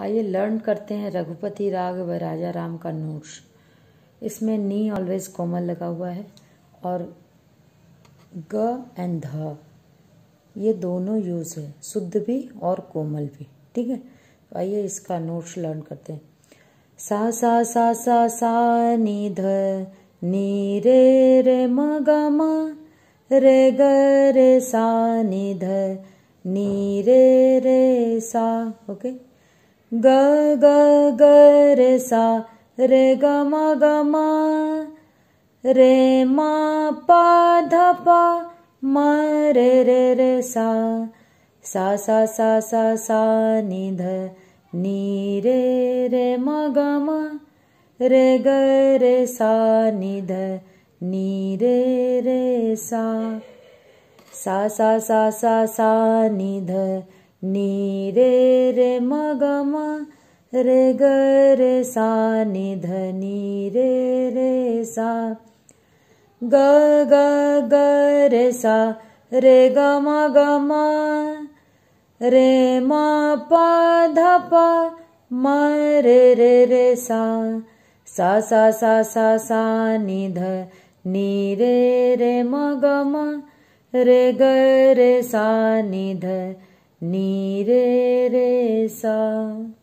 आइए लर्न करते हैं रघुपति राग व राजा राम का नोट्स इसमें नी ऑलवेज कोमल लगा हुआ है और ग एंड ध ये दोनों यूज है शुद्ध भी और कोमल भी ठीक है तो आइए इसका नोट्स लर्न करते हैं सा सा सा सा सा नी ध नी रे रे म ग म रे ग रे सा नी ध नी रे रे सा ओके okay? ग ग ग र सा र ग म ग म रे म प ध प म रे रे रे सा सा सा सा सा सा नि ध नि रे रे म ग म रे ग र सा नि ध नि रे रे सा सा सा सा सा सा नि ध नीरे रे मगम रे गरे सा निध नीरे रे रे रे रे रे ग रे रे रे रे सा ग ग गे सा रे गे रे म धा मरे रे सा सा नी रे म म रे गरे सा नि ni re re